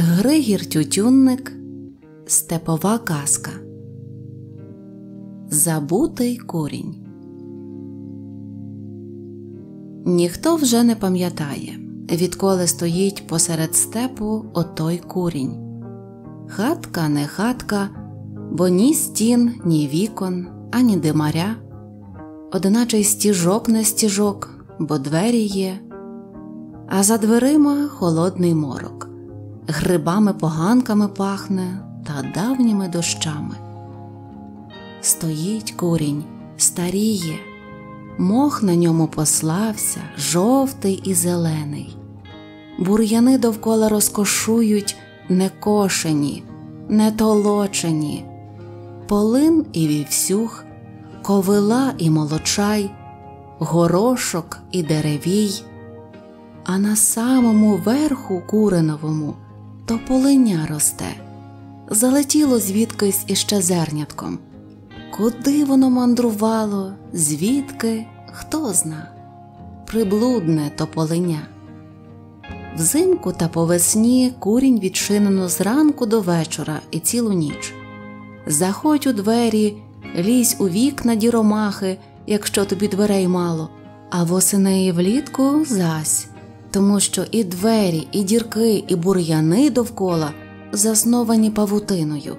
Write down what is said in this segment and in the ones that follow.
Григір Тютюнник Степова казка. Забутий курінь. Ніхто вже не пам'ятає, відколи стоїть посеред степу отой курінь. Хатка не хатка, бо ні стін, ні вікон, ані димаря, одначе й стіжок не стіжок, бо двері є, а за дверима холодний морок грибами поганками пахне та давніми дощами. Стоїть курінь, старіє, мох на ньому послався, жовтий і зелений. Бур'яни довкола розкошують не кошені, не толочені, полин і вівсюх, ковила і молочай, горошок і деревій, а на самому верху куреновому то полиня росте, залетіло звідкись іще зернятком. Куди воно мандрувало, звідки, хто зна, приблудне то полиня. Взимку та повесні курінь відчинено зранку до вечора і цілу ніч. Заходь у двері, лізь у вікна діромахи, якщо тобі дверей мало, а восени і влітку зась тому що і двері, і дірки, і бур'яни довкола засновані павутиною.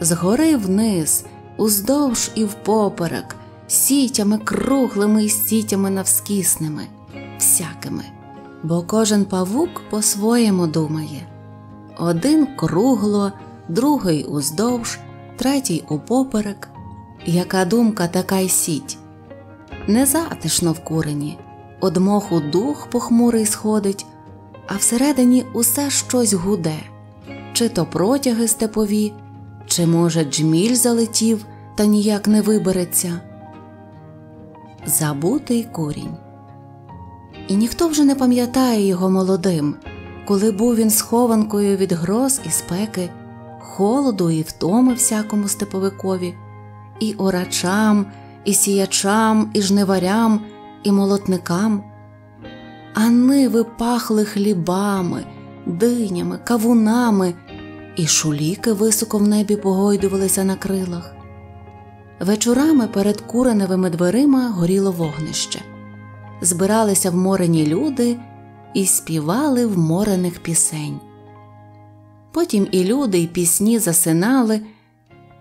Згори вниз, уздовж і впоперек, сітями круглими і сітями навскісними, всякими. Бо кожен павук по-своєму думає один кругло, другий уздовж, третій упоперек. Яка думка, така й сіть. Незатишно в курені, одмоху дух похмурий сходить, а всередині усе щось гуде, чи то протяги степові, чи, може, джміль залетів та ніяк не вибереться. Забутий корінь. І ніхто вже не пам'ятає його молодим, коли був він схованкою від гроз і спеки, холоду і втоми всякому степовикові, і орачам, і сіячам, і жниварям. І молотникам, а ниви пахли хлібами, динями, кавунами, і шуліки високо в небі погойдувалися на крилах. Вечорами перед куреневими дверима горіло вогнище, збиралися вморені люди і співали вморених пісень. Потім і люди, і пісні засинали,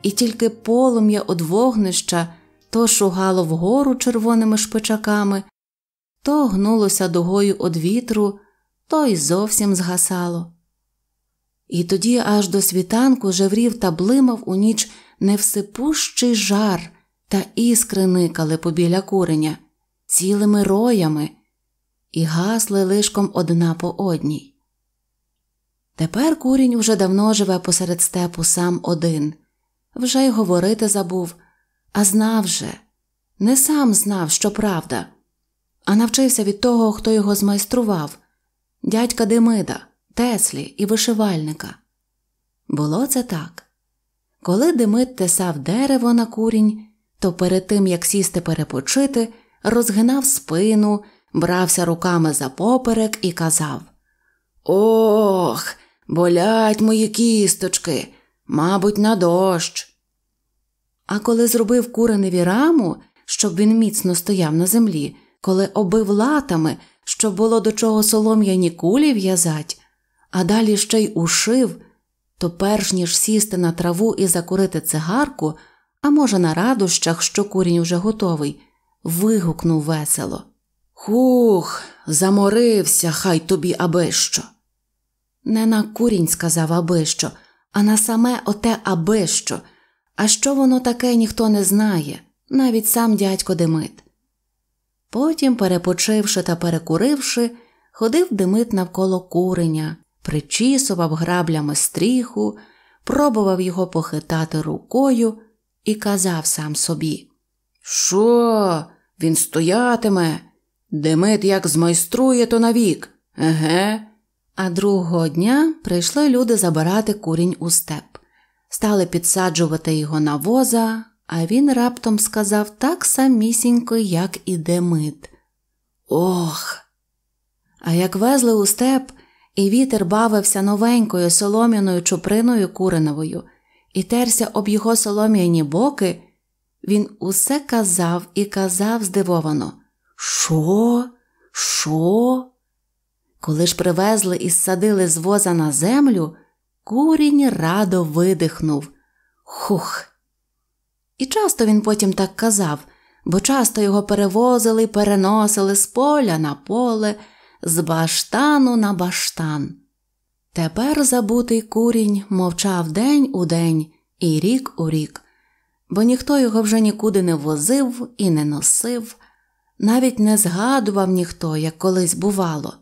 і тільки полум'я од вогнища то шугало вгору червоними шпичаками, то гнулося дугою од вітру, то й зовсім згасало. І тоді аж до світанку жеврів та блимав у ніч невсипущий жар та іскри никали побіля куреня цілими роями і гасли лишком одна по одній. Тепер курінь уже давно живе посеред степу сам один, вже й говорити забув а знав же, не сам знав, що правда, а навчився від того, хто його змайстрував дядька Демида, Теслі і вишивальника. Було це так. Коли Демид тесав дерево на курінь, то перед тим як сісти перепочити, розгинав спину, брався руками за поперек і казав Ох, болять мої кісточки, мабуть, на дощ. А коли зробив куреневі раму, щоб він міцно стояв на землі, коли обив латами, щоб було до чого солом'яні кулі в'язать, а далі ще й ушив, то перш ніж сісти на траву і закурити цигарку, а може, на радощах, що курінь уже готовий, вигукнув весело. Хух, заморився, хай тобі аби що. Не на курінь сказав аби що, а на саме оте аби що – а що воно таке, ніхто не знає, навіть сам дядько Демид. Потім, перепочивши та перекуривши, ходив Демид навколо куреня, причісував граблями стріху, пробував його похитати рукою і казав сам собі: Що, він стоятиме? Демид як змайструє, то навік. Еге. А другого дня прийшли люди забирати курінь у степ стали підсаджувати його на воза, а він раптом сказав так самісінько, як і Демид. Ох! А як везли у степ, і вітер бавився новенькою солом'яною чуприною куреновою, і терся об його солом'яні боки, він усе казав і казав здивовано Що? Що? Коли ж привезли і ссадили з воза на землю, Курінь радо видихнув Хух. І часто він потім так казав, бо часто його перевозили й переносили з поля на поле, з баштану на баштан. Тепер забутий курінь мовчав день у день і рік у рік, бо ніхто його вже нікуди не возив і не носив, навіть не згадував ніхто, як колись бувало.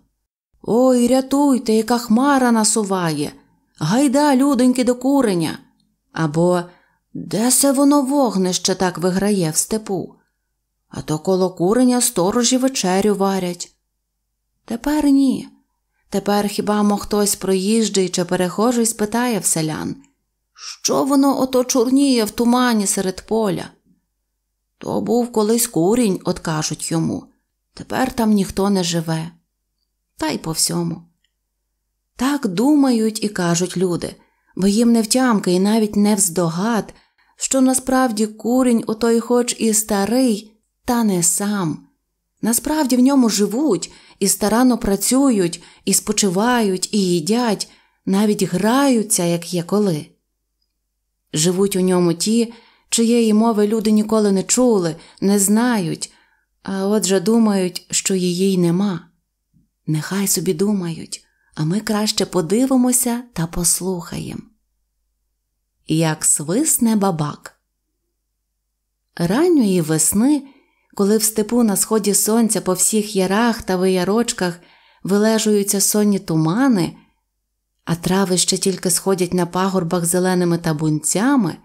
Ой, рятуйте, яка хмара насуває! Гайда, людоньки, до куреня. Або де се воно вогнище так виграє в степу? А то коло куреня сторожі вечерю варять. Тепер ні. Тепер хіба мо хтось проїжджий чи перехожий спитає в селян, що воно ото чорніє в тумані серед поля? То був колись курінь, от кажуть йому. Тепер там ніхто не живе. Та й по всьому. Так думають і кажуть люди, бо їм не втямки і навіть не вздогад, що насправді курінь отой хоч і старий, та не сам. Насправді в ньому живуть і старанно працюють, і спочивають, і їдять, навіть граються, як є коли. Живуть у ньому ті, чиєї мови люди ніколи не чули, не знають, а отже думають, що її й нема. Нехай собі думають а ми краще подивимося та послухаємо. Як свисне бабак. Ранньої весни, коли в степу на сході сонця по всіх ярах та виярочках вилежуються сонні тумани, а трави ще тільки сходять на пагорбах зеленими табунцями,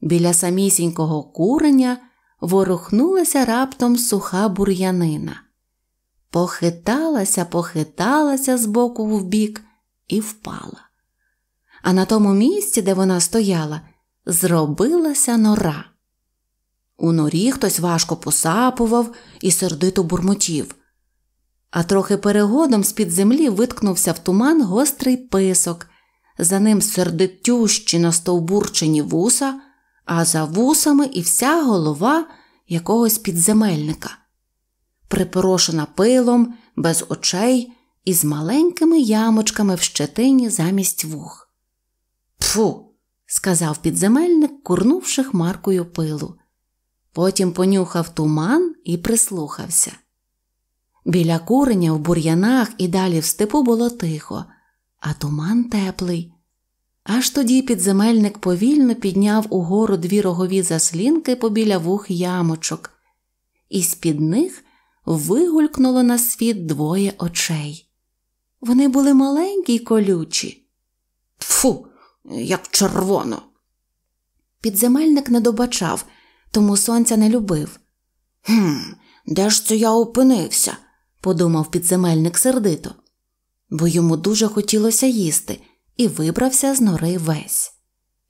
біля самісінького куреня ворухнулася раптом суха бур'янина похиталася, похиталася з боку в бік і впала. А на тому місці, де вона стояла, зробилася нора. У норі хтось важко посапував і сердито бурмотів. А трохи перегодом з-під землі виткнувся в туман гострий писок, за ним сердитющі настовбурчені вуса, а за вусами і вся голова якогось підземельника припорошена пилом, без очей і з маленькими ямочками в щетині замість вух. Пфу, сказав підземельник, курнувши хмаркою пилу. Потім понюхав туман і прислухався. Біля куреня в бур'янах і далі в степу було тихо, а туман теплий. Аж тоді підземельник повільно підняв угору дві рогові заслінки побіля вух ямочок, і з під них вигулькнуло на світ двоє очей. Вони були маленькі й колючі. Тфу, як червоно. Підземельник не добачав, тому сонця не любив. «Хм, де ж це я опинився? подумав підземельник сердито, бо йому дуже хотілося їсти і вибрався з нори весь.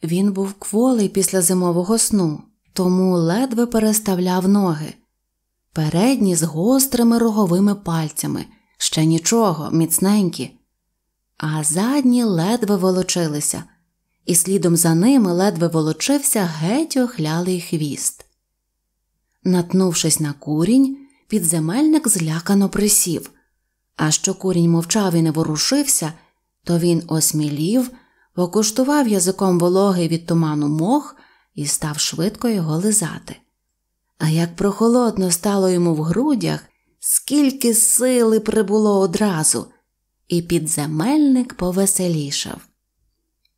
Він був кволий після зимового сну, тому ледве переставляв ноги передні з гострими роговими пальцями, ще нічого, міцненькі, а задні ледве волочилися, і слідом за ними ледве волочився геть охлялий хвіст. Натнувшись на курінь, підземельник злякано присів. А що курінь мовчав і не ворушився, то він осмілів, покуштував язиком вологий від туману мох і став швидко його лизати. А як прохолодно стало йому в грудях, скільки сили прибуло одразу, і підземельник повеселішав.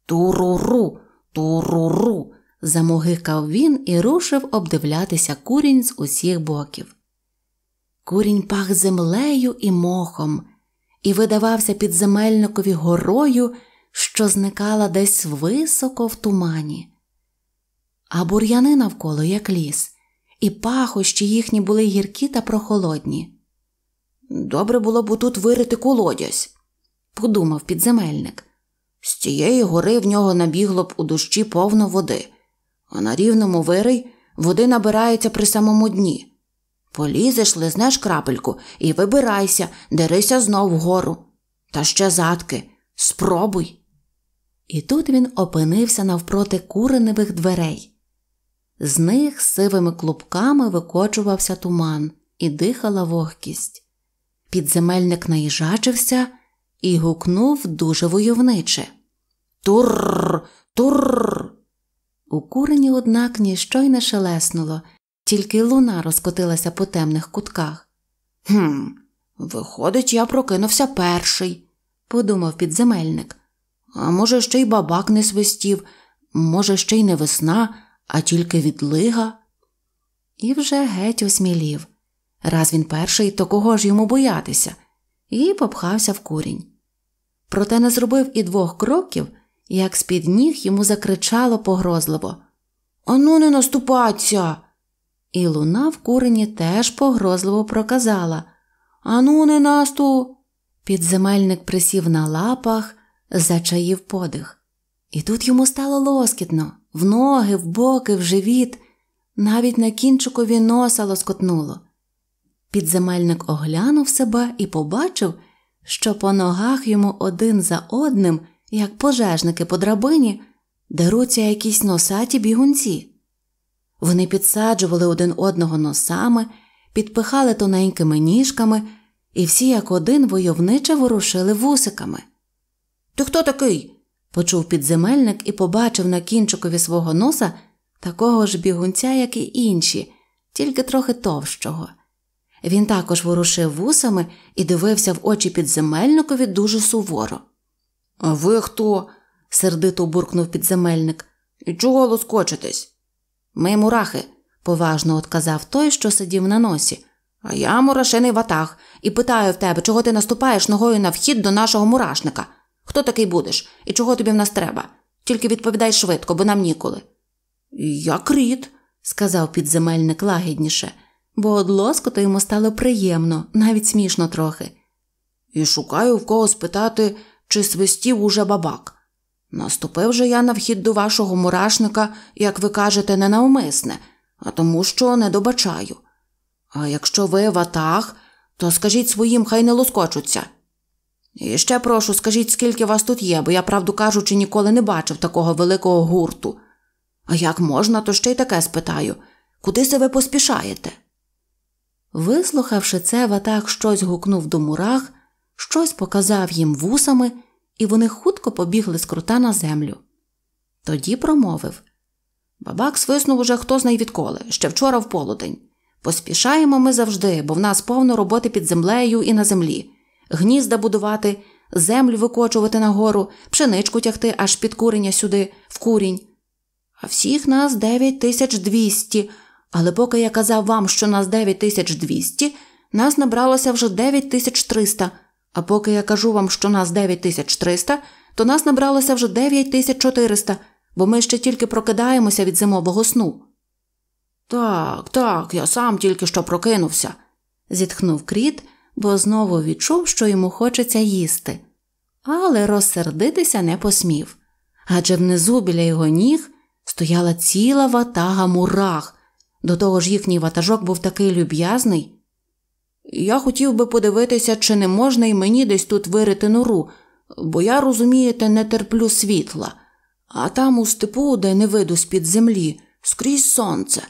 Туруру, туруру, замугикав він і рушив обдивлятися курінь з усіх боків. Курінь пах землею і мохом, і видавався підземельникові горою, що зникала десь високо в тумані. А бур'яни навколо як ліс і пахощі їхні були гіркі та прохолодні. Добре було б тут вирити колодязь, подумав підземельник. З цієї гори в нього набігло б у дощі повно води, а на рівному вирий води набирається при самому дні. Полізеш, лизнеш крапельку і вибирайся, дерися знов вгору. Та ще задки, спробуй. І тут він опинився навпроти куреневих дверей. З них сивими клубками викочувався туман і дихала вогкість. Підземельник наїжачився і гукнув дуже войовниче Турр, турр. У курені, однак, ніщо й не шелеснуло, тільки луна розкотилася по темних кутках. «Хм, виходить, я прокинувся перший, подумав підземельник. А може, ще й бабак не свистів, може, ще й не весна, а тільки відлига. І вже геть осмілів. Раз він перший, то кого ж йому боятися, і попхався в курінь. Проте не зробив і двох кроків, як з під ніг йому закричало погрозливо Ану, не наступаться. І луна в курені теж погрозливо проказала Ану, не насту. Підземельник присів на лапах, зачаїв подих. І тут йому стало лоскітно в ноги, в боки, в живіт, навіть на кінчикові носа лоскотнуло. Підземельник оглянув себе і побачив, що по ногах йому один за одним, як пожежники по драбині, деруться якісь носаті бігунці. Вони підсаджували один одного носами, підпихали тоненькими ніжками, і всі як один войовниче ворушили вусиками. Ти хто такий? почув підземельник і побачив на кінчикові свого носа такого ж бігунця, як і інші, тільки трохи товщого. Він також ворушив вусами і дивився в очі підземельникові дуже суворо. А ви хто? сердито буркнув підземельник. І чого лоскочитесь? Ми мурахи, поважно отказав той, що сидів на носі. А я мурашений ватах, і питаю в тебе, чого ти наступаєш ногою на вхід до нашого мурашника. Хто такий будеш і чого тобі в нас треба? Тільки відповідай швидко, бо нам ніколи. Я кріт, сказав підземельник лагідніше, бо од лоскоту йому стало приємно, навіть смішно трохи. І шукаю в кого спитати, чи свистів уже бабак. Наступив же я на вхід до вашого мурашника, як ви кажете, ненавмисне, а тому що не добачаю. А якщо ви в атах, то скажіть своїм, хай не лоскочуться. І ще прошу, скажіть, скільки вас тут є, бо я, правду кажучи, ніколи не бачив такого великого гурту. А як можна, то ще й таке спитаю куди себе поспішаєте? Вислухавши це, ватак щось гукнув до мурах, щось показав їм вусами, і вони хутко побігли з крута на землю. Тоді промовив Бабак свиснув уже хто знає відколи, ще вчора в полудень. Поспішаємо ми завжди, бо в нас повно роботи під землею і на землі гнізда будувати, землю викочувати нагору, пшеничку тягти аж під курення сюди, в курінь. А всіх нас 9200. Але поки я казав вам, що нас 9200, нас набралося вже 9300. А поки я кажу вам, що нас 9300, то нас набралося вже 9400, бо ми ще тільки прокидаємося від зимового сну. Так, так, я сам тільки що прокинувся, зітхнув кріт бо знову відчув, що йому хочеться їсти, але розсердитися не посмів. Адже внизу біля його ніг стояла ціла ватага мурах, до того ж їхній ватажок був такий люб'язний. Я хотів би подивитися, чи не можна і мені десь тут вирити нору, бо я, розумієте, не терплю світла, а там у степу, де не виду з під землі, скрізь сонце.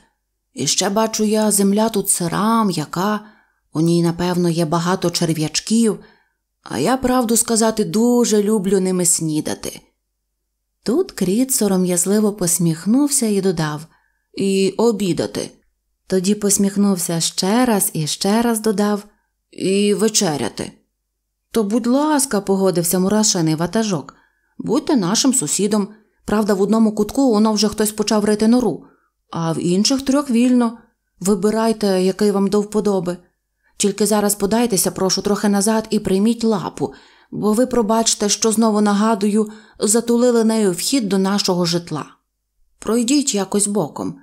І ще бачу я земля тут сира, м'яка, у ній, напевно, є багато черв'ячків, а я, правду сказати, дуже люблю ними снідати. Тут кріт сором'язливо посміхнувся і додав І обідати. Тоді посміхнувся ще раз і ще раз додав І вечеряти. То, будь ласка, погодився мурашений ватажок, будьте нашим сусідом. Правда, в одному кутку воно вже хтось почав рити нору, а в інших трьох вільно. Вибирайте, який вам до вподоби. Тільки зараз подайтеся, прошу, трохи назад і прийміть лапу, бо ви пробачте, що знову нагадую, затулили нею вхід до нашого житла. Пройдіть якось боком.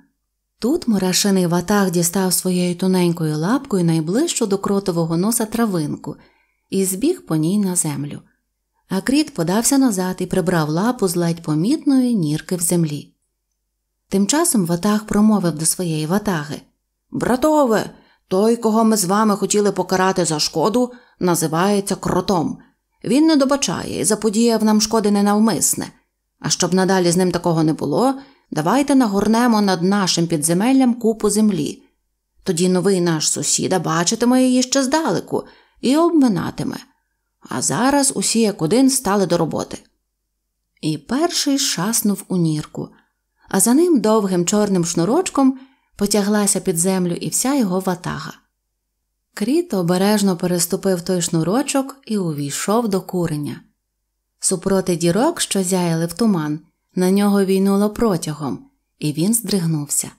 Тут мурашиний ватаг дістав своєю тоненькою лапкою найближчу до кротового носа травинку і збіг по ній на землю. А кріт подався назад і прибрав лапу з ледь помітної нірки в землі. Тим часом ватаг промовив до своєї ватаги Братове, той, кого ми з вами хотіли покарати за шкоду, називається кротом. Він не добачає і заподіяв нам шкоди ненавмисне. А щоб надалі з ним такого не було, давайте нагорнемо над нашим підземеллям купу землі. Тоді новий наш сусіда бачитиме її ще здалеку і обминатиме. А зараз усі як один стали до роботи. І перший шаснув у нірку, а за ним довгим чорним шнурочком потяглася під землю і вся його ватага. Кріт обережно переступив той шнурочок і увійшов до куреня. Супроти дірок, що зяяли в туман, на нього війнуло протягом, і він здригнувся.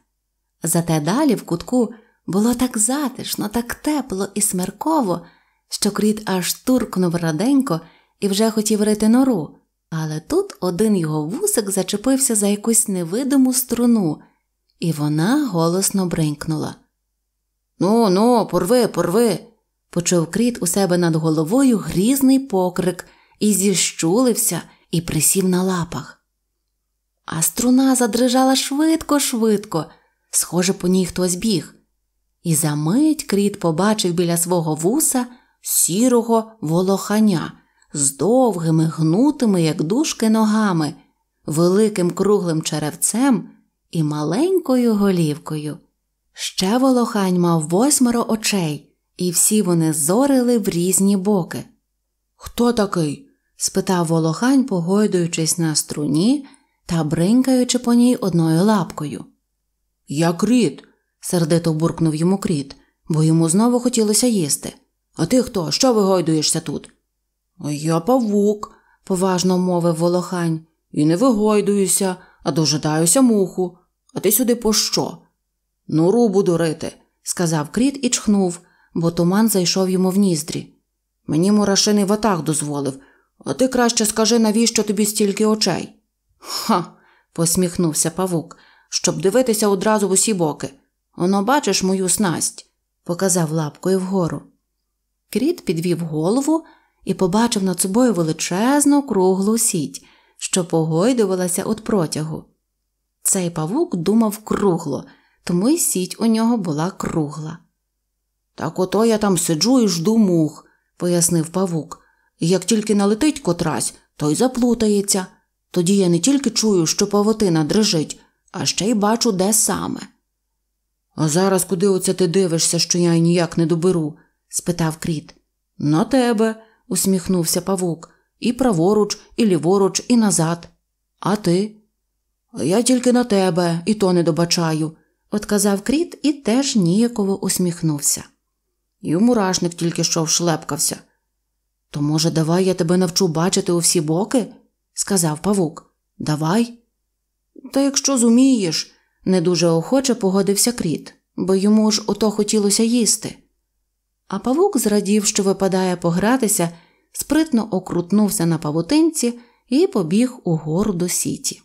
Зате далі в кутку було так затишно, так тепло і смерково, що кріт аж туркнув раденько і вже хотів рити нору, але тут один його вусик зачепився за якусь невидиму струну і вона голосно бринкнула. Ну, ну, порви, порви. почув кріт у себе над головою грізний покрик і зіщулився і присів на лапах. А струна задрижала швидко, швидко, схоже, по ній хтось біг. І за мить кріт побачив біля свого вуса сірого волоханя з довгими, гнутими, як дужки, ногами, великим круглим черевцем і маленькою голівкою. Ще волохань мав восьмеро очей, і всі вони зорили в різні боки. Хто такий? спитав волохань, погойдуючись на струні та бринкаючи по ній одною лапкою. Я кріт, сердито буркнув йому кріт, бо йому знову хотілося їсти. А ти хто? Що вигойдуєшся тут? я павук, поважно мовив волохань, і не вигойдуюся, а дожидаюся муху. А ти сюди по що? Ну, буду рити, сказав кріт і чхнув, бо туман зайшов йому в ніздрі. Мені мурашиний ватах дозволив, а ти краще скажи, навіщо тобі стільки очей? Ха. посміхнувся павук, щоб дивитися одразу в усі боки. Оно бачиш мою снасть, показав лапкою вгору. Кріт підвів голову і побачив над собою величезну круглу сіть, що погойдувалася від протягу. Цей павук думав кругло, тому й сіть у нього була кругла. Так ото я там сиджу і жду мух, пояснив павук. Як тільки налетить котрась, то й заплутається. Тоді я не тільки чую, що павутина дрижить, а ще й бачу, де саме. А зараз куди оце ти дивишся, що я ніяк не доберу? спитав кріт. На тебе, усміхнувся павук, і праворуч, і ліворуч, і назад. А ти? Я тільки на тебе, і то не добачаю, отказав кріт і теж ніяково усміхнувся. І мурашник тільки що вшлепкався. То, може, давай я тебе навчу бачити у всі боки? сказав павук. Давай. Та якщо зумієш, не дуже охоче погодився кріт, бо йому ж ото хотілося їсти. А павук зрадів, що випадає погратися, спритно окрутнувся на павутинці і побіг угору до сіті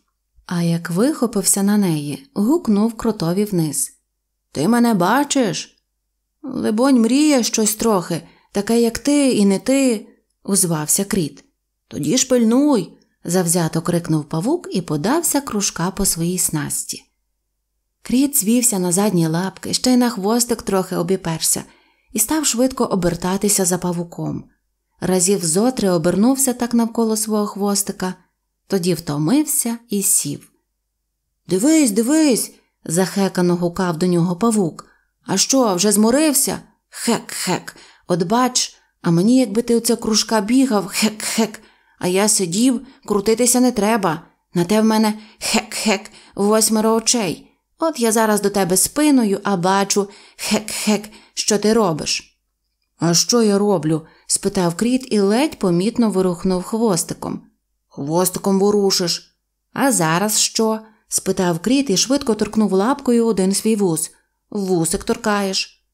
а як вихопився на неї, гукнув кротові вниз. Ти мене бачиш? Либонь, мріє щось трохи, таке, як ти і не ти, узвався кріт. Тоді ж пильнуй. завзято крикнув павук і подався кружка по своїй снасті. Кріт звівся на задні лапки, ще й на хвостик трохи обіперся, і став швидко обертатися за павуком. Разів зотри обернувся так навколо свого хвостика тоді втомився і сів. Дивись, дивись, захекано гукав до нього павук. А що, вже зморився? Хек, хек, от бач, а мені, якби ти оця кружка бігав, хек, хек, а я сидів, крутитися не треба. На те в мене хек, хек, восьмеро очей. От я зараз до тебе спиною, а бачу хек, хек, що ти робиш. А що я роблю? спитав кріт і ледь помітно вирухнув хвостиком. Хвостиком ворушиш. А зараз що? спитав кріт і швидко торкнув лапкою один свій вус. Вусик торкаєш.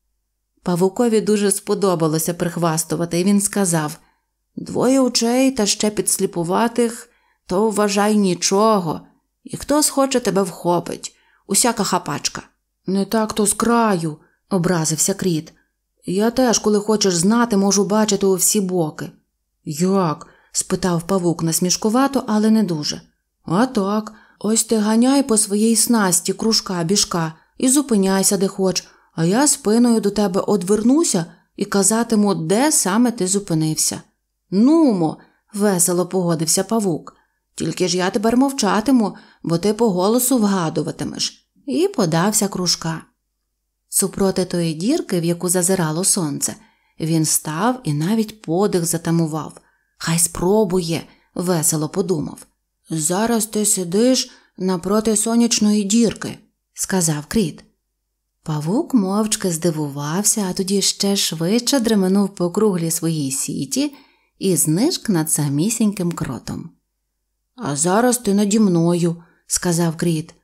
Павукові дуже сподобалося прихвастувати, і він сказав Двоє очей та ще підсліпуватих, то вважай нічого, і хто схоче тебе вхопить, усяка хапачка. Не так то з краю, образився кріт. Я теж, коли хочеш знати, можу бачити у всі боки. Як? спитав павук насмішкувато, але не дуже. А так, ось ти ганяй по своїй снасті кружка біжка і зупиняйся, де хоч, а я спиною до тебе одвернуся і казатиму, де саме ти зупинився. Нумо, весело погодився павук. Тільки ж я тепер мовчатиму, бо ти по голосу вгадуватимеш, і подався кружка. Супроти тої дірки, в яку зазирало сонце, він став і навіть подих затамував. Хай спробує, весело подумав. Зараз ти сидиш напроти сонячної дірки, сказав кріт. Павук мовчки здивувався, а тоді ще швидше дременув по круглій своїй сіті і знижк над самісіньким кротом. А зараз ти наді мною, сказав кріт.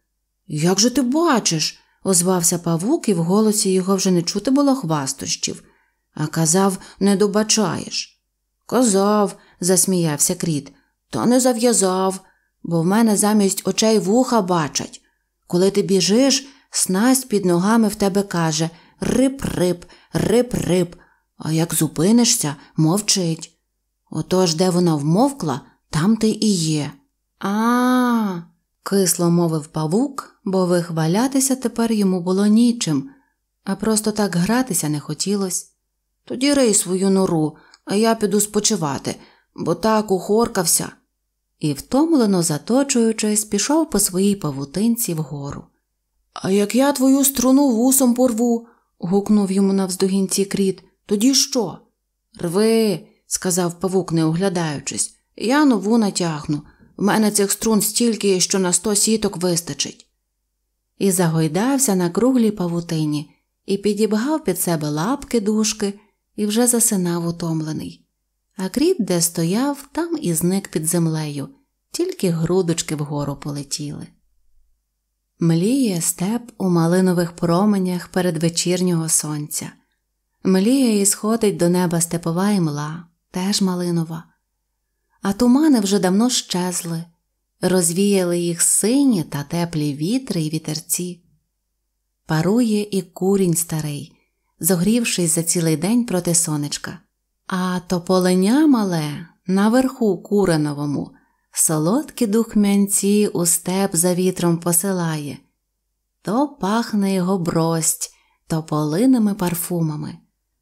Як же ти бачиш? озвався павук, і в голосі його вже не чути було хвастощів, а казав, не добачаєш. Казав, засміявся кріт. Та не зав'язав, бо в мене замість очей вуха бачать. Коли ти біжиш, снасть під ногами в тебе каже Рип-рип, рип-рип, а як зупинишся, мовчить. Отож, де вона вмовкла, там ти і є. А, -а, -а кисло мовив павук, бо вихвалятися тепер йому було нічим, а просто так гратися не хотілося. Тоді рий свою нору, а я піду спочивати, бо так ухоркався. І, втомлено заточуючись, пішов по своїй павутинці вгору. А як я твою струну вусом порву, гукнув йому навздогінці кріт, тоді що? Рви, сказав павук, не оглядаючись, я нову натягну. В мене цих струн стільки, що на сто сіток вистачить. І загойдався на круглій павутині і підібгав під себе лапки дужки і вже засинав утомлений. А кріт, де стояв, там і зник під землею, тільки грудочки вгору полетіли. Мліє степ у малинових променях передвечірнього сонця. Мліє і сходить до неба степова імла, теж малинова. А тумани вже давно щезли, розвіяли їх сині та теплі вітри й вітерці. Парує і курінь старий, зогрівшись за цілий день проти сонечка. А тополеня мале наверху куреновому, солодкі духмянці у степ за вітром посилає, то пахне його брость, то полиними парфумами.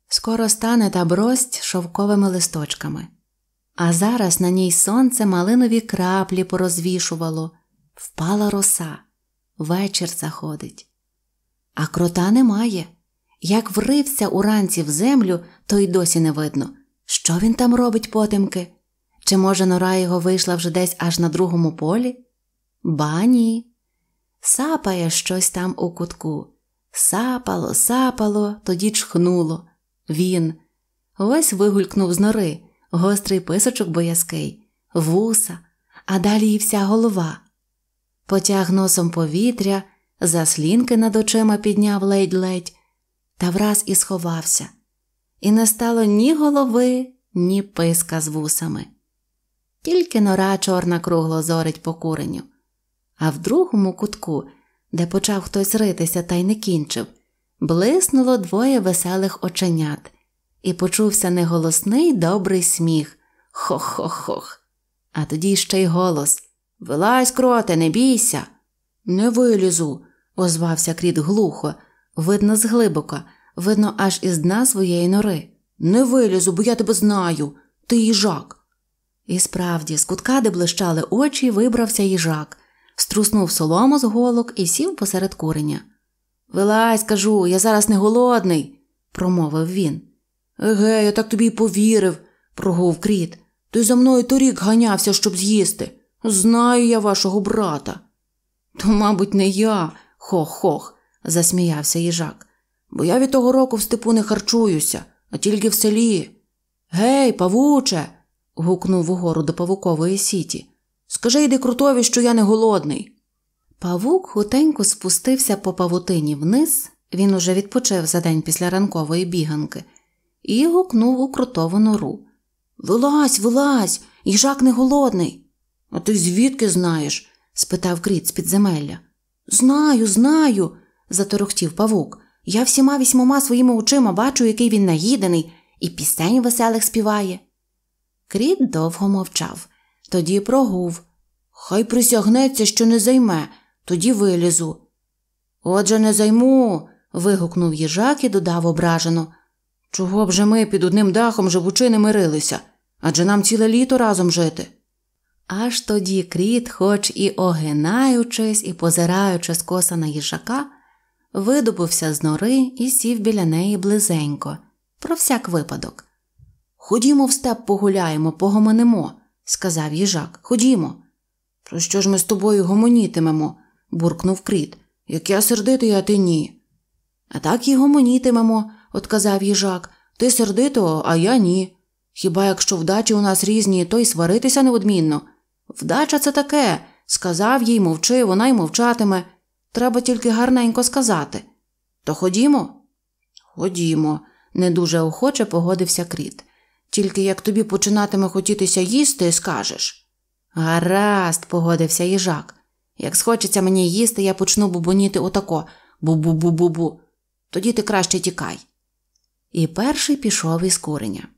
Скоро стане та брость шовковими листочками. А зараз на ній сонце малинові краплі порозвішувало, впала роса, вечір заходить. А крота немає. Як врився уранці в землю, то й досі не видно, що він там робить потемки. Чи, може, нора його вийшла вже десь аж на другому полі? Ба ні. Сапає щось там у кутку. Сапало, сапало, тоді чхнуло. Він. Ось вигулькнув з нори, гострий писочок боязкий, вуса, а далі і вся голова. Потяг носом повітря, заслінки над очима підняв ледь-ледь та враз і сховався, і не стало ні голови, ні писка з вусами. Тільки нора чорна кругло зорить по куреню. А в другому кутку, де почав хтось ритися та й не кінчив, блиснуло двоє веселих оченят, і почувся неголосний добрий сміх Хох-хох-хох. А тоді ще й голос Вилазь, кроте, не бійся. Не вилізу, озвався кріт глухо, Видно зглибока, видно аж із дна своєї нори. Не вилізу, бо я тебе знаю. Ти їжак. І справді, з кутка, де блищали очі, вибрався їжак, струснув солому з голок і сів посеред куреня. Вилазь, кажу, я зараз не голодний, промовив він. Еге, я так тобі й повірив, прогув кріт. Ти за мною торік ганявся, щоб з'їсти. Знаю я вашого брата. То, мабуть, не я, хох-хох засміявся їжак. Бо я від того року в степу не харчуюся, а тільки в селі. Гей, павуче. гукнув вгору до павукової сіті. Скажи йди крутові, що я не голодний. Павук хутенько спустився по павутині вниз, він уже відпочив за день після ранкової біганки, і гукнув у крутову нору. Вилазь, вилазь, їжак не голодний. А ти звідки знаєш? спитав кріт з підземелля. Знаю, знаю заторохтів павук. Я всіма вісьмома своїми очима бачу, який він наїдений, і пісень веселих співає. Кріт довго мовчав, тоді прогув. Хай присягнеться, що не займе, тоді вилізу. Отже, не займу. вигукнув їжак і додав ображено. Чого б же ми під одним дахом живучи не мирилися? Адже нам ціле літо разом жити. Аж тоді кріт, хоч і огинаючись, і позираючи скоса на їжака, видобувся з нори і сів біля неї близенько, про всяк випадок. Ходімо в степ погуляємо, погомонимо, сказав їжак. Ходімо. Про що ж ми з тобою гомонітимемо? буркнув кріт. Як я сердитий, а ти ні. А так і гомонітимемо, отказав їжак. Ти сердито, а я ні. Хіба якщо вдачі у нас різні, то й сваритися неодмінно. Вдача це таке, сказав їй, мовчи, вона й мовчатиме. Треба тільки гарненько сказати. То ходімо? Ходімо, не дуже охоче погодився кріт. Тільки як тобі починатиме хотітися їсти, скажеш. Гаразд, погодився їжак. Як схочеться мені їсти, я почну бубоніти отако бу-бу-бу-бу-бу. Тоді ти краще тікай. І перший пішов із куреня,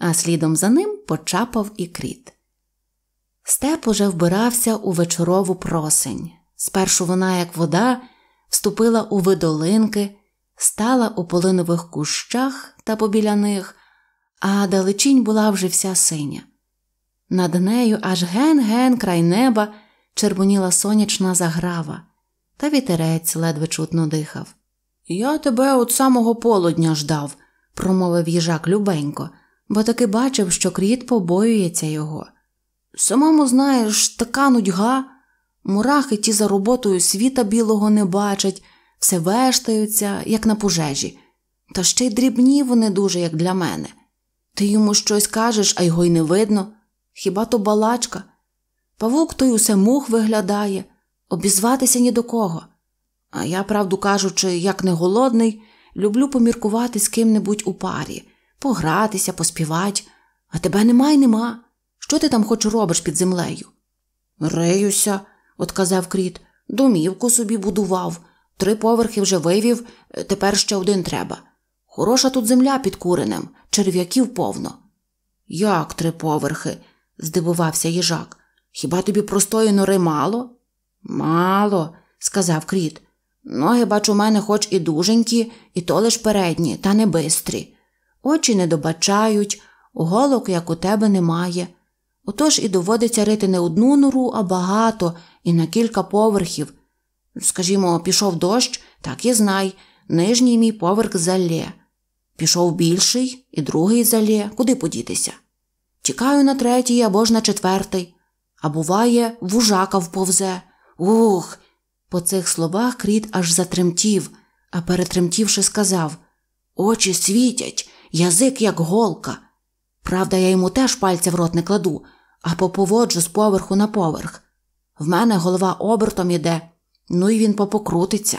а слідом за ним почапав і кріт. Степ уже вбирався у вечорову просень. Спершу вона, як вода, вступила у видолинки, стала у полинових кущах та побіля них, а далечінь була вже вся синя. Над нею аж ген-ген край неба червоніла сонячна заграва, та вітерець ледве чутно дихав. Я тебе от самого полудня ждав, промовив їжак любенько, бо таки бачив, що кріт побоюється його. Самому знаєш, така нудьга. Мурахи ті за роботою світа білого не бачать, все вештаються, як на пожежі. Та ще й дрібні вони дуже, як для мене. Ти йому щось кажеш, а його й не видно. Хіба то балачка? Павук той усе мух виглядає, обізватися ні до кого. А я, правду кажучи, як не голодний, люблю поміркувати з ким-небудь у парі, погратися, поспівати. А тебе нема й нема. Що ти там хоч робиш під землею? Риюся отказав кріт. Домівку собі будував, три поверхи вже вивів, е, тепер ще один треба. Хороша тут земля під куренем, черв'яків повно. Як три поверхи? здивувався їжак. Хіба тобі простої нори мало? Мало, сказав кріт. Ноги, бачу, у мене хоч і дуженькі, і то лиш передні, та не бистрі. Очі не добачають, голок, як у тебе, немає. Отож і доводиться рити не одну нору, а багато, і на кілька поверхів. Скажімо, пішов дощ, так і знай, нижній мій поверх залє. Пішов більший і другий залє, куди подітися. Тікаю на третій або ж на четвертий, а буває, вужака вповзе. Ух. По цих словах кріт аж затремтів, а перетремтівши, сказав Очі світять, язик, як голка. Правда, я йому теж пальця в рот не кладу, а поповоджу з поверху на поверх. В мене голова обертом іде, ну і він попокрутиться.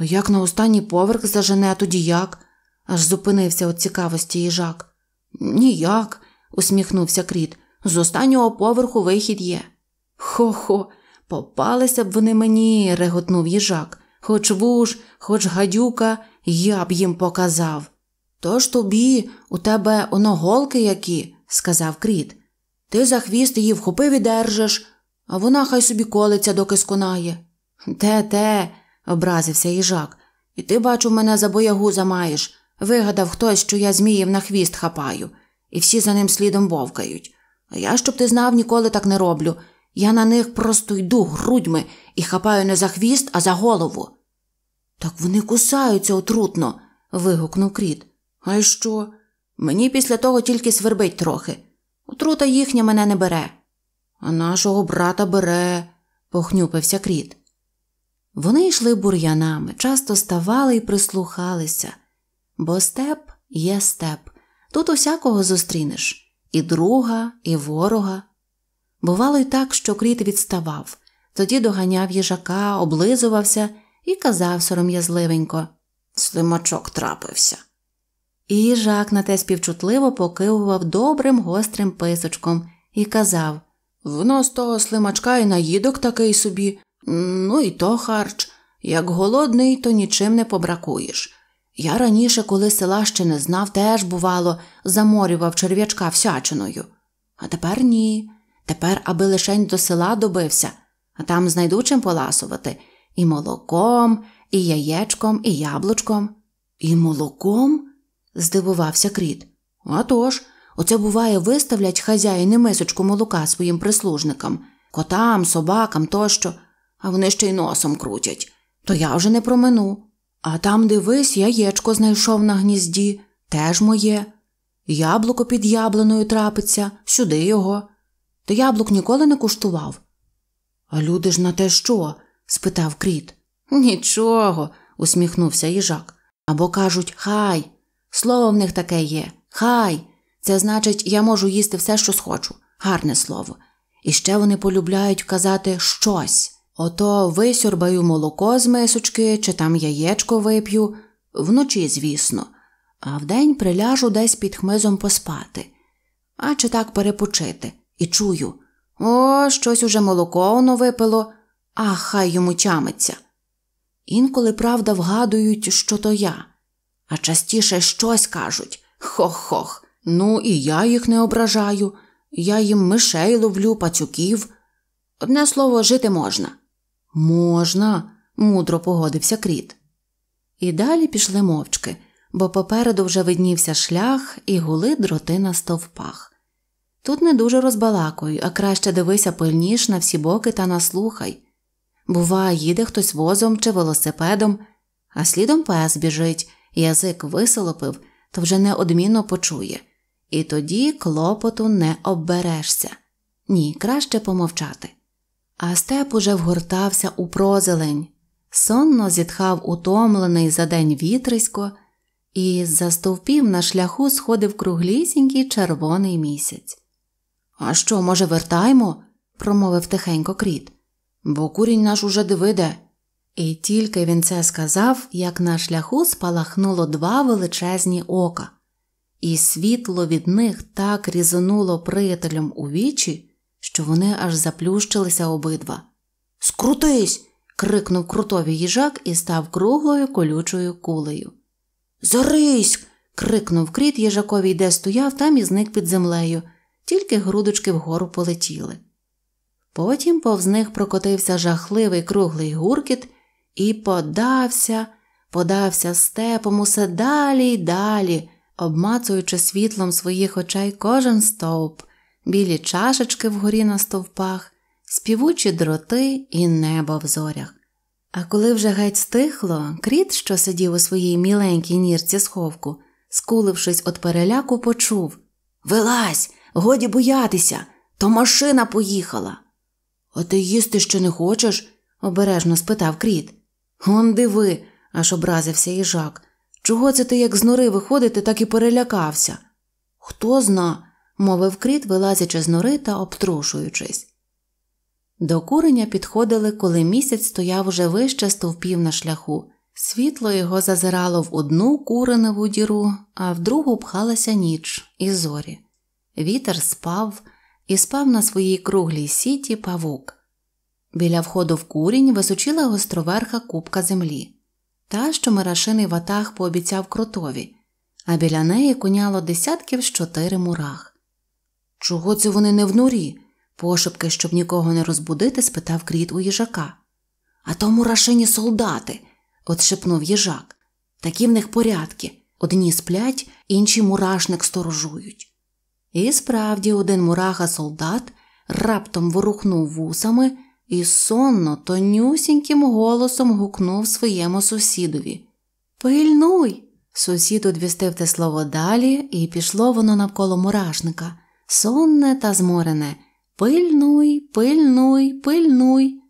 як на останній поверх зажене, тоді як? аж зупинився від цікавості їжак. Ніяк, усміхнувся кріт. З останнього поверху вихід є. Хо-хо, попалися б вони мені, реготнув їжак. Хоч вуж, хоч гадюка, я б їм показав. Тож тобі, у тебе оноголки які, сказав кріт. Ти за хвіст її вхопив і держиш, а вона хай собі колиться, доки сконає. Те, те, образився їжак. І ти, бачу, мене за боягу замаєш, Вигадав хтось, що я зміїв на хвіст хапаю, і всі за ним слідом вовкають. А я, щоб ти знав, ніколи так не роблю. Я на них просто йду грудьми і хапаю не за хвіст, а за голову. Так вони кусаються отрутно. вигукнув кріт. А й що? Мені після того тільки свербить трохи. Отрута їхня мене не бере а нашого брата бере, похнюпився кріт. Вони йшли бур'янами, часто ставали і прислухалися, бо степ є степ, тут усякого зустрінеш і друга, і ворога. Бувало й так, що кріт відставав, тоді доганяв їжака, облизувався і казав сором'язливенько Слимачок трапився. І їжак на те співчутливо покивував добрим гострим писочком і казав Вно з того слимачка і наїдок такий собі, ну і то харч. Як голодний, то нічим не побракуєш. Я раніше, коли села ще не знав, теж, бувало, заморював черв'ячка всячиною. А тепер ні. Тепер, аби лишень до села добився, а там знайду чим поласувати і молоком, і яєчком, і яблучком. І молоком? здивувався кріт. «А тож, Оце буває, виставлять хазяїни мисочку молока своїм прислужникам, котам, собакам тощо, а вони ще й носом крутять. То я вже не промину. А там, дивись, яєчко знайшов на гнізді, теж моє. Яблуко під яблуною трапиться, сюди його. Ти яблук ніколи не куштував. А люди ж на те що? спитав кріт. Нічого, усміхнувся їжак. Або кажуть, хай. Слово в них таке є, хай. Це значить, я можу їсти все, що схочу, гарне слово. І ще вони полюбляють казати щось. Ото висюрбаю молоко з мисочки чи там яєчко вип'ю, вночі, звісно, а вдень приляжу десь під хмизом поспати, а чи так перепочити, і чую о, щось уже молоко воно випило, а хай йому тямиться. Інколи правда вгадують, що то я, а частіше щось кажуть хо хох Ну, і я їх не ображаю. Я їм мишей ловлю, пацюків. Одне слово, жити можна. Можна, мудро погодився кріт. І далі пішли мовчки, бо попереду вже виднівся шлях і гули дроти на стовпах. Тут не дуже розбалакуй, а краще дивися пильніш на всі боки та наслухай. Бува, їде хтось возом чи велосипедом, а слідом пес біжить, язик висолопив, то вже неодмінно почує і тоді клопоту не обберешся. Ні, краще помовчати. А степ уже вгортався у прозелень, сонно зітхав утомлений за день вітрисько, і застовпів на шляху сходив круглісінький червоний місяць. А що, може, вертаємо? промовив тихенько кріт, бо курінь наш уже дивиде. І тільки він це сказав, як на шляху спалахнуло два величезні ока і світло від них так різануло приятелям у вічі, що вони аж заплющилися обидва. Скрутись. крикнув крутові їжак і став круглою колючою кулею. Зарись. крикнув кріт їжакові, де стояв, там і зник під землею, тільки грудочки вгору полетіли. Потім повз них прокотився жахливий круглий гуркіт і подався, подався степом усе далі й далі, обмацуючи світлом своїх очей кожен стовп, білі чашечки вгорі на стовпах, співучі дроти і небо в зорях. А коли вже геть стихло, кріт, що сидів у своїй міленькій нірці сховку, скулившись від переляку, почув Вилазь, годі боятися, то машина поїхала. А ти їсти ще не хочеш? обережно спитав кріт. Он диви, аж образився їжак. Чого це ти як з нори виходити, так і перелякався? Хто зна, мовив кріт, вилазячи з нори та обтрушуючись. До куреня підходили, коли місяць стояв уже вище стовпів на шляху. Світло його зазирало в одну куреневу діру, а в другу пхалася ніч і зорі. Вітер спав і спав на своїй круглій сіті павук. Біля входу в курінь височила гостроверха купка землі та, що Мирашиний ватаг пообіцяв кротові, а біля неї куняло десятків з чотири мурах. Чого це вони не в норі? пошепки, щоб нікого не розбудити, спитав кріт у їжака. А то мурашині солдати, от їжак. Такі в них порядки одні сплять, інші мурашник сторожують. І справді один мураха солдат раптом ворухнув вусами і сонно, тонюсіньким голосом гукнув своєму сусідові Пильнуй! Сусід одвістив те слово далі, і пішло воно навколо мурашника, сонне та зморене. Пильнуй, пильнуй, пильнуй.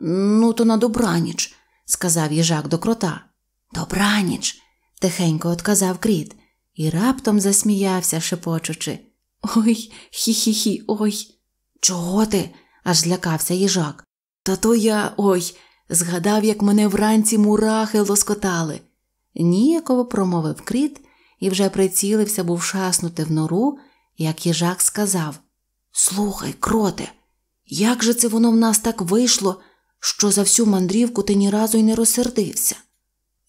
Ну, то на добраніч, сказав їжак до крота. Добраніч, тихенько отказав кріт і раптом засміявся, шепочучи. Ой, хі-хі-хі, ой. Чого ти? аж злякався їжак. Та то я ой, згадав, як мене вранці мурахи лоскотали. Ніяково промовив кріт і вже прицілився був шаснути в нору, як їжак сказав Слухай, кроте, як же це воно в нас так вийшло, що за всю мандрівку ти ні разу й не розсердився?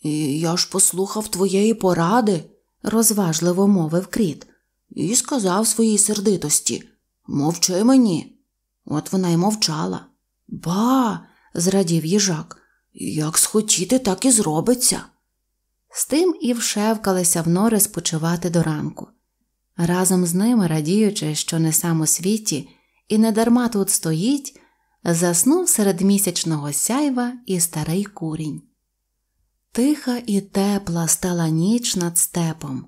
І я ж послухав твоєї поради, розважливо мовив кріт, і сказав своїй сердитості Мовчи мені. От вона й мовчала. Ба, зрадів їжак, як схотіти, так і зробиться. З тим і вшевкалися в нори спочивати до ранку. Разом з ними, радіючи, що не сам у світі, і не дарма тут стоїть, заснув серед місячного сяйва і старий курінь. Тиха і тепла стала ніч над степом,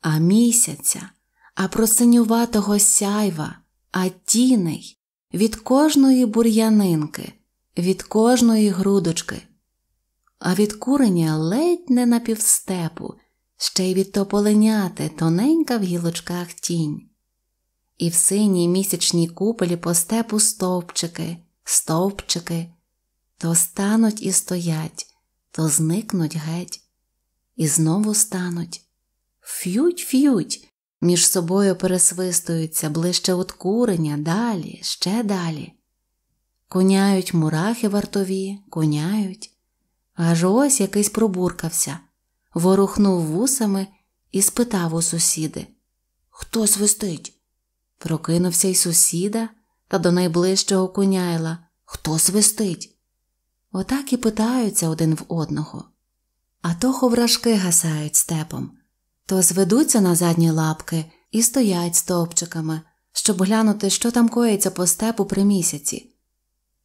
а місяця, а просинюватого сяйва, а тіней, від кожної бур'янинки, від кожної грудочки, а від куреня ледь не напівстепу, ще й від тополеняти тоненька в гілочках тінь. І в синій місячній куполі по степу стовпчики, стовпчики, то стануть і стоять, то зникнуть геть, і знову стануть. Ф'ють, ф'ють, між собою пересвистуються ближче от курення, далі, ще далі. Коняють мурахи вартові, коняють. Аж ось якийсь пробуркався, ворухнув вусами і спитав у сусіди Хто свистить? Прокинувся й сусіда та до найближчого коняйла Хто свистить? Отак і питаються один в одного. А то ховрашки гасають степом то зведуться на задні лапки і стоять стовпчиками, щоб глянути, що там коїться по степу при місяці,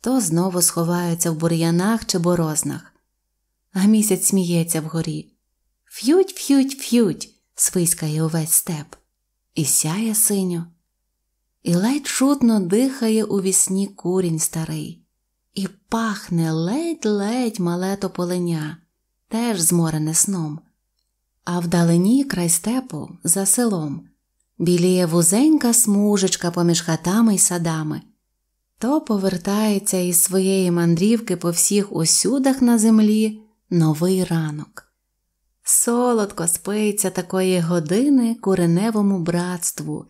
то знову сховаються в бур'янах чи борознах. А місяць сміється вгорі. Ф'ють, ф'ють, ф'ють, свискає увесь степ, і сяє синю. І ледь шутно дихає у вісні курінь старий, і пахне ледь-ледь мале тополеня, теж зморене сном а вдалині край степу за селом біліє вузенька смужечка поміж хатами й садами, то повертається із своєї мандрівки по всіх усюдах на землі новий ранок. Солодко спиться такої години куреневому братству,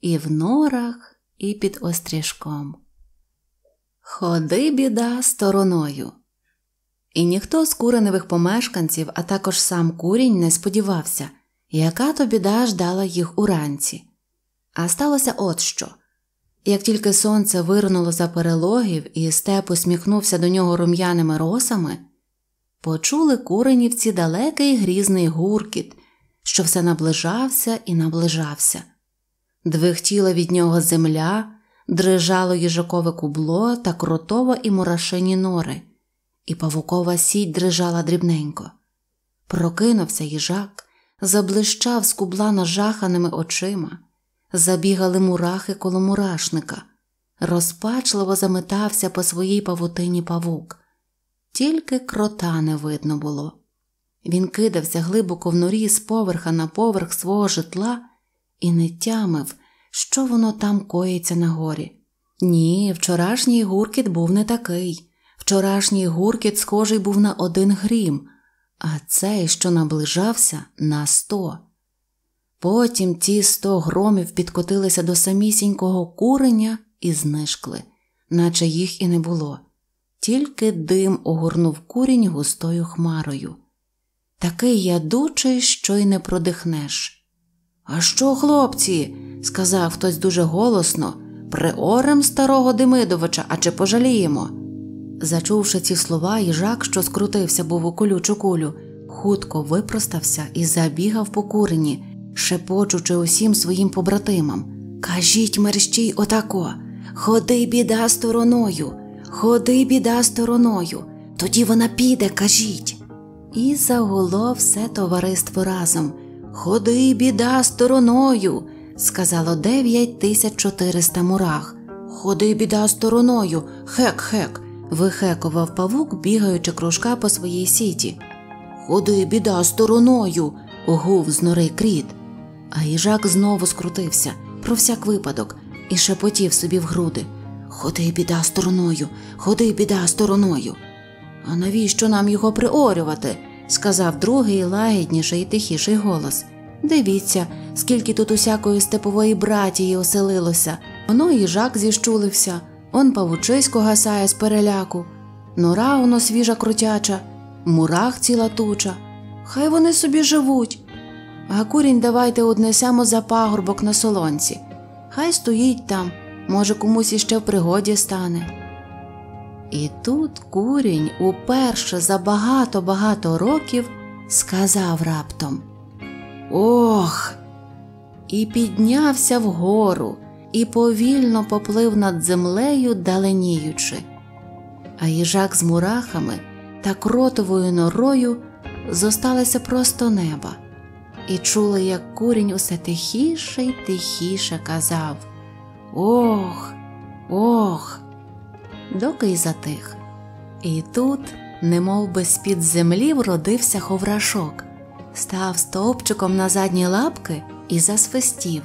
і в норах, і під острішком. Ходи, біда, стороною. І ніхто з куреневих помешканців, а також сам курінь, не сподівався, яка то біда ждала їх уранці. А сталося от що. Як тільки сонце вирнуло за перелогів і степ усміхнувся до нього рум'яними росами, почули куренівці далекий грізний гуркіт, що все наближався і наближався. Двихтіла від нього земля, дрижало їжакове кубло та кротово і мурашині нори і павукова сіть дрижала дрібненько. Прокинувся їжак, заблищав скубла нажаханими очима, забігали мурахи коло мурашника, розпачливо заметався по своїй павутині павук. Тільки крота не видно було. Він кидався глибоко в норі з поверха на поверх свого житла і не тямив, що воно там коїться на горі. Ні, вчорашній гуркіт був не такий. Вчорашній гуркіт схожий був на один грім, а цей, що наближався, на сто. Потім ті сто громів підкотилися до самісінького куреня і знишкли, наче їх і не було. Тільки дим огорнув курінь густою хмарою. Такий ядучий, що й не продихнеш. А що, хлопці? сказав хтось дуже голосно, приорем старого Демидовича, а чи пожаліємо. Зачувши ці слова, їжак, що скрутився, був у колючу кулю, хутко випростався і забігав по курені, шепочучи усім своїм побратимам Кажіть мерщій отако, ходи, біда, стороною, ходи, біда, стороною, тоді вона піде, кажіть. І загуло все товариство разом. Ходи, біда, стороною, сказало 9400 мурах. Ходи, біда, стороною, хек, хек вихекував павук, бігаючи кружка по своїй сіті. Ходи, біда, стороною. гув з нори кріт. А їжак знову скрутився про всяк випадок і шепотів собі в груди Ходи, біда, стороною, ходи, біда, стороною. А навіщо нам його приорювати? сказав другий лагідніший і тихіший голос. Дивіться, скільки тут усякої степової братії оселилося. Воно їжак зіщулився. Он павучисько гасає з переляку, нора воно свіжа крутяча, мурах ціла туча. Хай вони собі живуть. Гакурінь давайте однесемо за пагорбок на солонці. Хай стоїть там, може, комусь іще в пригоді стане. І тут курінь уперше за багато багато років сказав раптом Ох! І піднявся вгору і повільно поплив над землею, даленіючи. А їжак з мурахами та кротовою норою зосталося просто неба, і чули, як курінь усе тихіше й тихіше казав Ох, ох, доки й затих. І тут, немов би з під землі, вродився ховрашок, став стовпчиком на задні лапки і засвистів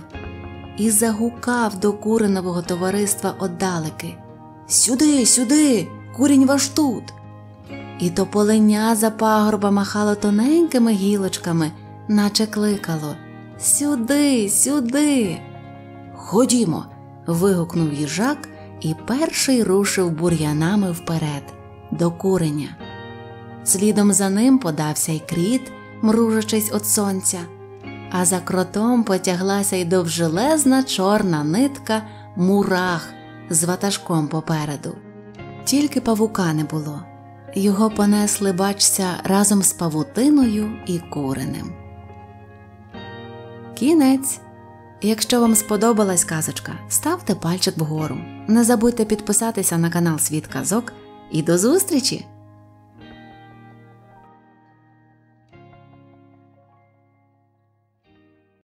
і загукав до куренового товариства оддалеки Сюди, сюди, курінь ваш тут. І тополеня за пагорба махало тоненькими гілочками, наче кликало Сюди, сюди. Ходімо. вигукнув їжак і перший рушив бур'янами вперед, до куреня. Слідом за ним подався й кріт, мружачись від сонця а за кротом потяглася й довжелезна чорна нитка мурах з ватажком попереду. Тільки павука не було. Його понесли, бачся, разом з павутиною і куреним. Кінець. Якщо вам сподобалась казочка, ставте пальчик вгору. Не забудьте підписатися на канал Світ Казок і до зустрічі!